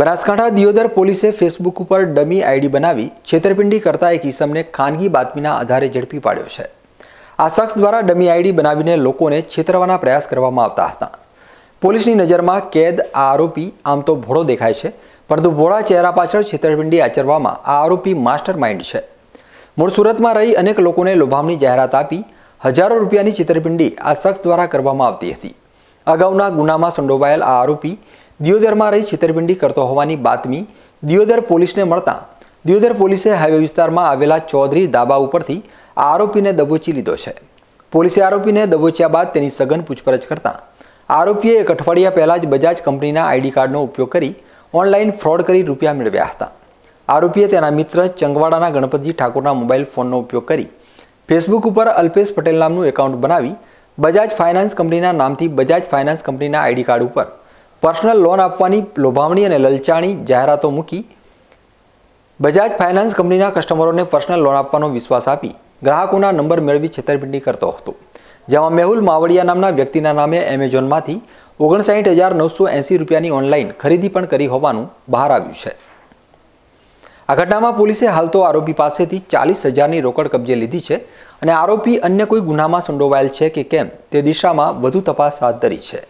બનાસકાંઠા દિયોદર પોલીસે ફેસબુક ઉપર dummy ID બનાવી છેતરપિંડી કરતા એક ઇસમને ખાનગી બાતમીના આધારે ઝડપી પાડ્યો છે આ શખ્સ દ્વારા ડમી આઈડી બનાવીને લોકોને છેતરવાના પ્રયાસ કરવામાં આવતા હતા પોલીસની નજરમાં કેદ આ આરોપી આમ તો ભોળો દેખાય છે પરંતુ ભોળા ચહેરા પાછળ છેતરપિંડી આચરવામાં આ આરોપી માસ્ટર માઇન્ડ છે મૂળ સુરતમાં રહી અનેક લોકોને લોભામણી જાહેરાત આપી હજારો રૂપિયાની છેતરપિંડી આ શખ્સ દ્વારા કરવામાં આવતી હતી અગાઉના ગુનામાં સંડોવાયેલ આ આરોપી દિયોદરમાં રહી છેતરપિંડી કરતો હોવાની બાતમી દિયોદર પોલીસને મળતા દિયોદર પોલીસે હાઇવે વિસ્તારમાં આવેલા ચૌધરી ધાબા ઉપરથી આરોપીને દબોચી લીધો છે પોલીસે આરોપીને દબોચ્યા બાદ તેની સઘન પૂછપરછ કરતા આરોપીએ એક અઠવાડિયા પહેલાં જ બજાજ કંપનીના આઈડી કાર્ડનો ઉપયોગ કરી ઓનલાઈન ફ્રોડ કરી રૂપિયા મેળવ્યા હતા આરોપીએ તેના મિત્ર ચંગવાડાના ગણપતજી ઠાકોરના મોબાઈલ ફોનનો ઉપયોગ કરી ફેસબુક ઉપર અલ્પેશ પટેલ નામનું એકાઉન્ટ બનાવી બજાજ ફાઇનાન્સ કંપનીના નામથી બજાજ ફાઇનાન્સ કંપનીના આઈડી કાર્ડ ઉપર પર્સનલ લોન આપવાની લોભામણી અને લલચાણી જાહેરાતો મૂકી બજાજ ફાઇનાન્સ કંપનીના કસ્ટમરોને પર્સનલ લોન આપવાનો વિશ્વાસ આપી ગ્રાહકોના નંબર મેળવી છેતરપિંડી કરતો હતો જેમાં મેહુલ માવડિયા નામના વ્યક્તિના નામે એમેઝોનમાંથી ઓગણસાઠ હજાર નવસો એંસી રૂપિયાની ઓનલાઈન ખરીદી પણ કરી હોવાનું બહાર આવ્યું છે આ ઘટનામાં પોલીસે હાલ તો આરોપી પાસેથી ચાલીસ હજારની રોકડ કબજે લીધી છે અને આરોપી અન્ય કોઈ ગુનામાં સંડોવાયેલ છે કે કેમ તે દિશામાં વધુ તપાસ હાથ ધરી છે